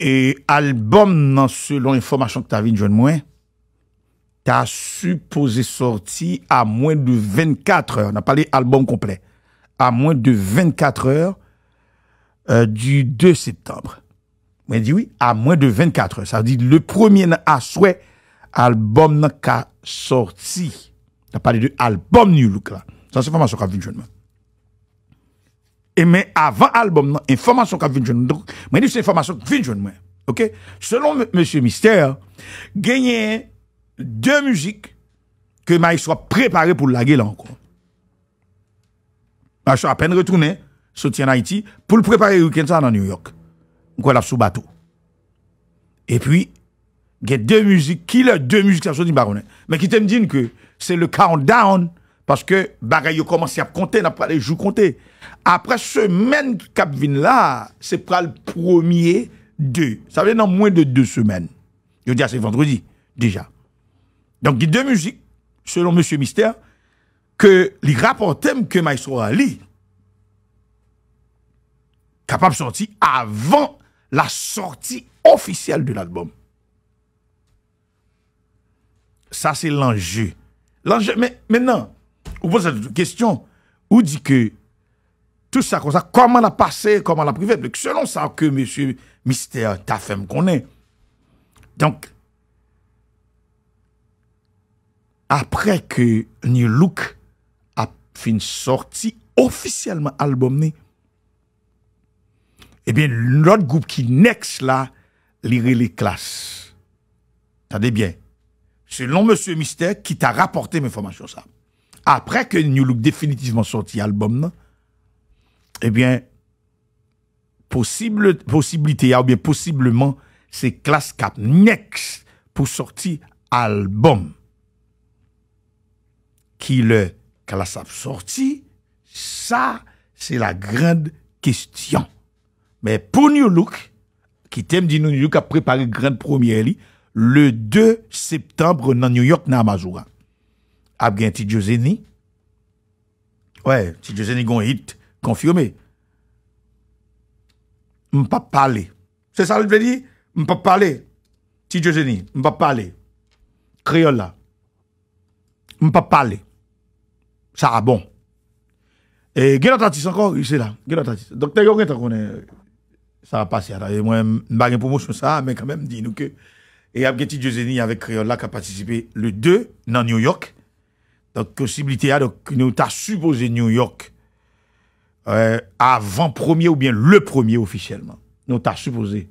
Et l'album, selon que que tu une moi tu as supposé sorti à moins de 24 heures, On a parlé album complet. À moins de 24 heures euh, du 2 septembre. mais dit oui, À moins de 24 heures. Ça veut dire le premier à souhait album qu'a sorti. t'as parlé de album New Look c'est ça l'information que vue vu jeune mais avant album, information qu'a vient nous Donc, moi, c'est information qui vient OK? Selon Monsieur Mystère, gagner deux musiques que Maïs soit préparé pour la guerre encore. Bah, suis à peine retourné, soutien en Haïti, pour le préparer le week-end dans New York. Quoi là, sous bateau. Et puis, il y a deux musiques, qui deux musiques, ça, je dis, baronet. Mais qui te me disent que c'est le countdown parce que bagaille commence à compter, n'a pas les jours compter. Après semaine même là, c'est pas le premier deux. Ça veut dire dans moins de deux semaines. Je dis ah, c'est vendredi déjà. Donc il y a deux musiques selon monsieur Mystère que les rapporteurs que Maestro Ali capable de sortir avant la sortie officielle de l'album. Ça, c'est l'enjeu. L'enjeu, mais maintenant, vous posez cette question, ou dit que tout ça comme ça, comment la passé, comment la privé. Donc, selon ça que monsieur Mister t'a fait me Donc, après que New Look a fait une sortie officiellement album eh bien, l'autre groupe qui next là, lire les classes. Attendez bien. Selon M. Mystère qui t'a rapporté mes informations ça après que New Look définitivement sorti album, eh bien, possible, possibilité, ou bien possiblement, c'est Class Cap Next pour sortir album. Qui le Class Cap sorti, ça, c'est la grande question. Mais pour New Look, qui t'aime dit New Look a préparé grande première, le 2 septembre dans New York, dans Amazura ap gen ti Joseni. Ouè, ti Joseni gon hit, konfirme. M pa pale. Se sa l vle di? M pa pale. Ti Joseni, m pa pale. Kriola. M pa pale. Sa a bon. E gen atatis ankon, là la. Gen atatis. Dokte yo gen ta konen sa a pase. E, mwen bagen ça, mais quand même, dis-nous que... Et ap gen avec Joseni qui qui participé le 2 dans New York. Donc, possibilité, donc, nous t'as supposé New York euh, avant premier ou bien le premier officiellement. Nous t'as supposé.